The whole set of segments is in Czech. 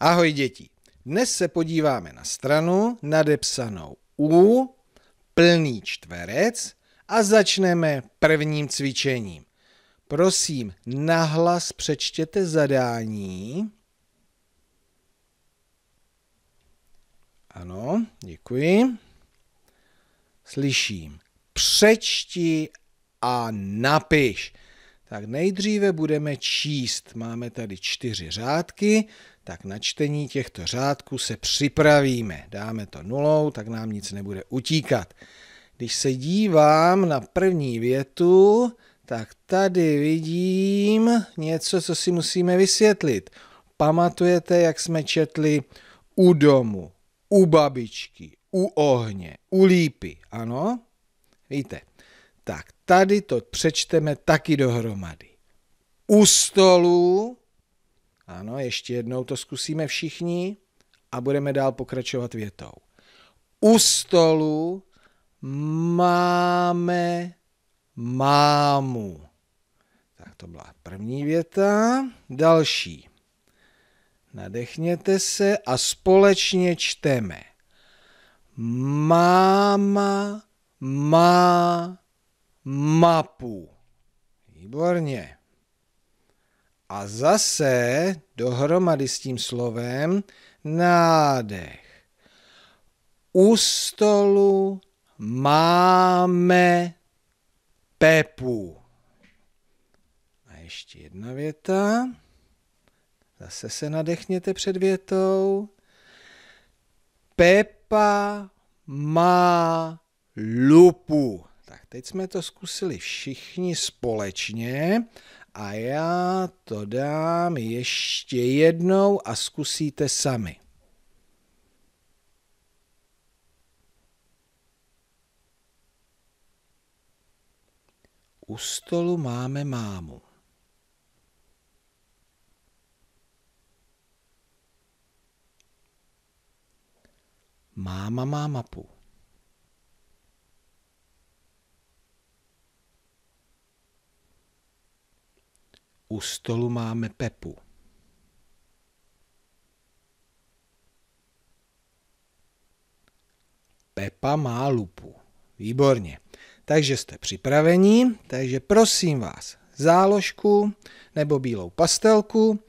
Ahoj děti, dnes se podíváme na stranu nadepsanou U, plný čtverec a začneme prvním cvičením. Prosím, nahlas přečtěte zadání. Ano, děkuji. Slyším. Přečti a napiš. Tak nejdříve budeme číst. Máme tady čtyři řádky tak na čtení těchto řádků se připravíme. Dáme to nulou, tak nám nic nebude utíkat. Když se dívám na první větu, tak tady vidím něco, co si musíme vysvětlit. Pamatujete, jak jsme četli u domu, u babičky, u ohně, u lípy, ano? Víte, tak tady to přečteme taky dohromady. U stolu ano, ještě jednou to zkusíme všichni a budeme dál pokračovat větou. U stolu máme mámu. Tak to byla první věta. Další. Nadechněte se a společně čteme. Máma má mapu. Výborně a zase dohromady s tím slovem nádech. U stolu máme Pepu. A ještě jedna věta. Zase se nadechněte před větou. Pepa má lupu. Tak teď jsme to zkusili všichni společně a já to dám ještě jednou a zkusíte sami. U stolu máme mámu. Máma má mapu. U stolu máme Pepu. Pepa má lupu. Výborně. Takže jste připraveni, takže prosím vás, záložku nebo bílou pastelku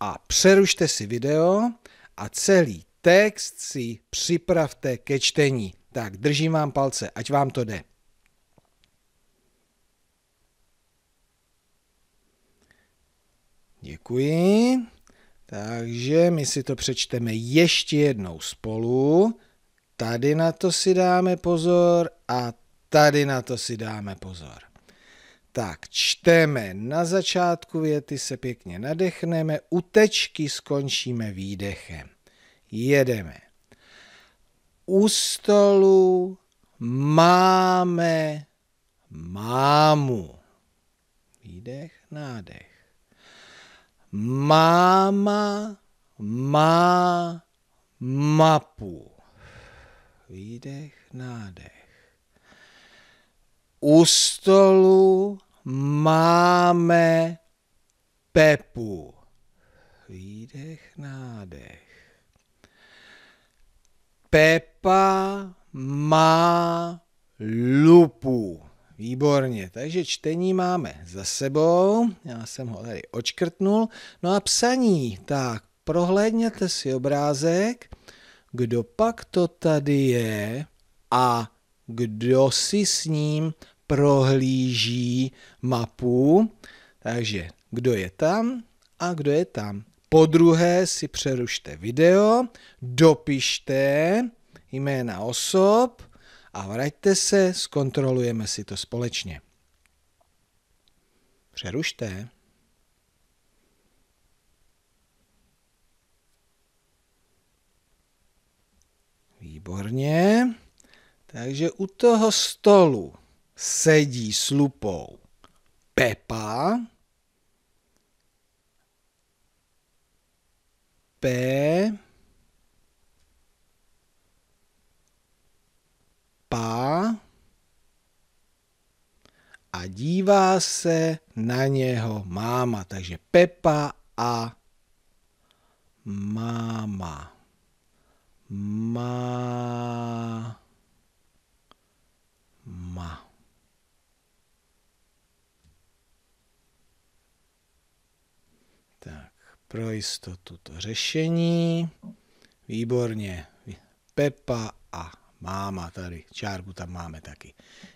a přerušte si video a celý text si připravte ke čtení. Tak držím vám palce, ať vám to jde. Děkuji. Takže my si to přečteme ještě jednou spolu. Tady na to si dáme pozor a tady na to si dáme pozor. Tak, čteme na začátku věty, se pěkně nadechneme, utečky skončíme výdechem. Jedeme. U stolu máme mámu. Výdech, nádech. Máma má mapu. Výdech, nádech. U stolu máme Pepu. Výdech, nádech. Pepa má lupu. Výborně, takže čtení máme za sebou, já jsem ho tady očkrtnul. No a psaní, tak prohlédněte si obrázek, kdo pak to tady je a kdo si s ním prohlíží mapu. Takže kdo je tam a kdo je tam. Po druhé si přerušte video, dopište jména osob, a vraťte se, zkontrolujeme si to společně. Přerušte. Výborně. Takže u toho stolu sedí s lupou Pepa. P dívá se na něho máma. Takže Pepa a máma. Má. má Tak, pro jistotu to řešení. Výborně. Pepa a máma tady. Čárku tam máme taky.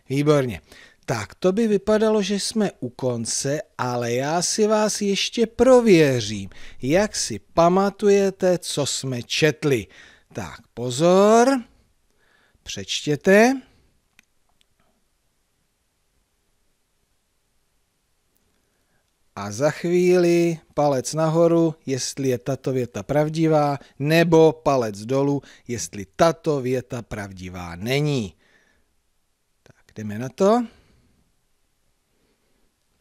Výborně. Tak to by vypadalo, že jsme u konce, ale já si vás ještě prověřím, jak si pamatujete, co jsme četli. Tak pozor, přečtěte. A za chvíli palec nahoru, jestli je tato věta pravdivá, nebo palec dolů, jestli tato věta pravdivá není. Tak jdeme na to.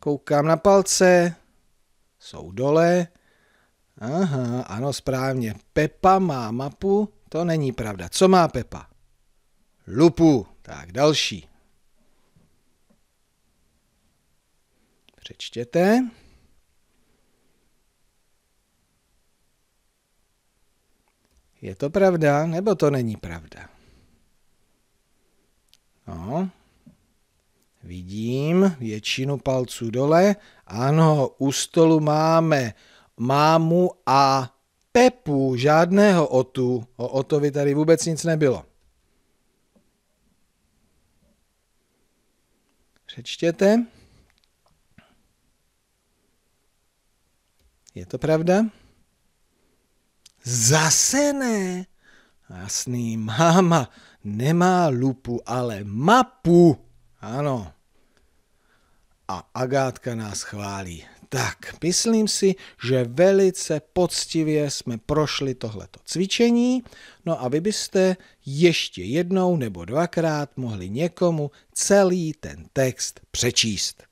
Koukám na palce, jsou dole. Aha, ano, správně. Pepa má mapu, to není pravda. Co má Pepa? Lupu. Tak, další. Přečtěte. Je to pravda, nebo to není pravda? No, Vidím většinu palců dole. Ano, u stolu máme mámu a Pepu, žádného Otu. O Otovi tady vůbec nic nebylo. Přečtěte. Je to pravda? Zase ne. Jasný, máma nemá lupu, ale mapu. Ano a Agátka nás chválí. Tak, myslím si, že velice poctivě jsme prošli tohleto cvičení, no a vy byste ještě jednou nebo dvakrát mohli někomu celý ten text přečíst.